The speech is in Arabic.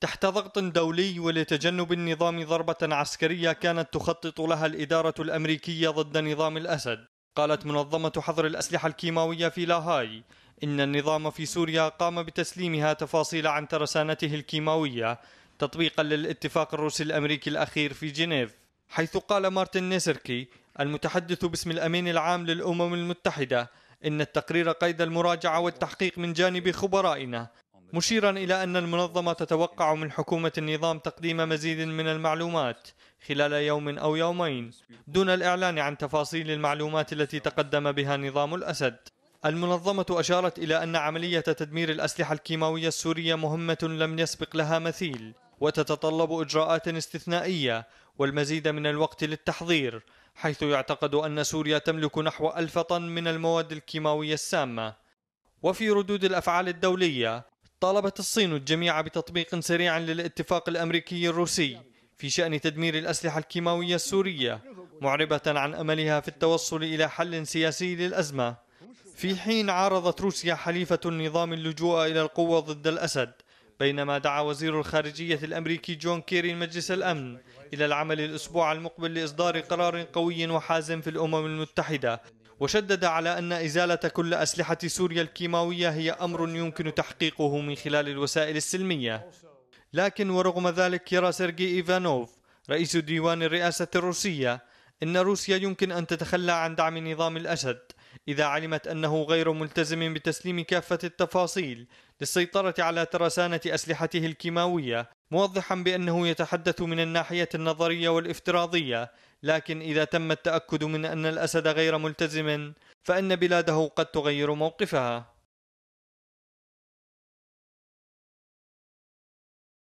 تحت ضغط دولي ولتجنب النظام ضربة عسكرية كانت تخطط لها الإدارة الأمريكية ضد نظام الأسد قالت منظمة حظر الأسلحة الكيماوية في لاهاي إن النظام في سوريا قام بتسليمها تفاصيل عن ترسانته الكيماوية تطبيقا للاتفاق الروسي الأمريكي الأخير في جنيف حيث قال مارتن نيسركي المتحدث باسم الأمين العام للأمم المتحدة إن التقرير قيد المراجعة والتحقيق من جانب خبرائنا مشيرا إلى أن المنظمة تتوقع من حكومة النظام تقديم مزيد من المعلومات خلال يوم أو يومين دون الإعلان عن تفاصيل المعلومات التي تقدم بها نظام الأسد المنظمة أشارت إلى أن عملية تدمير الأسلحة الكيماوية السورية مهمة لم يسبق لها مثيل وتتطلب إجراءات استثنائية والمزيد من الوقت للتحضير حيث يعتقد أن سوريا تملك نحو ألف طن من المواد الكيماوية السامة وفي ردود الأفعال الدولية طالبت الصين الجميع بتطبيق سريع للاتفاق الامريكي الروسي في شان تدمير الاسلحه الكيماويه السوريه معربه عن املها في التوصل الى حل سياسي للازمه في حين عارضت روسيا حليفه النظام اللجوء الى القوه ضد الاسد بينما دعا وزير الخارجيه الامريكي جون كيري مجلس الامن الى العمل الاسبوع المقبل لاصدار قرار قوي وحازم في الامم المتحده وشدد على أن إزالة كل أسلحة سوريا الكيماوية هي أمر يمكن تحقيقه من خلال الوسائل السلمية لكن ورغم ذلك يرى سيرجي إيفانوف رئيس ديوان الرئاسة الروسية أن روسيا يمكن أن تتخلى عن دعم نظام الأسد إذا علمت أنه غير ملتزم بتسليم كافة التفاصيل للسيطرة على ترسانة أسلحته الكيماوية موضحا بأنه يتحدث من الناحية النظرية والافتراضية لكن إذا تم التأكد من أن الأسد غير ملتزم فإن بلاده قد تغير موقفها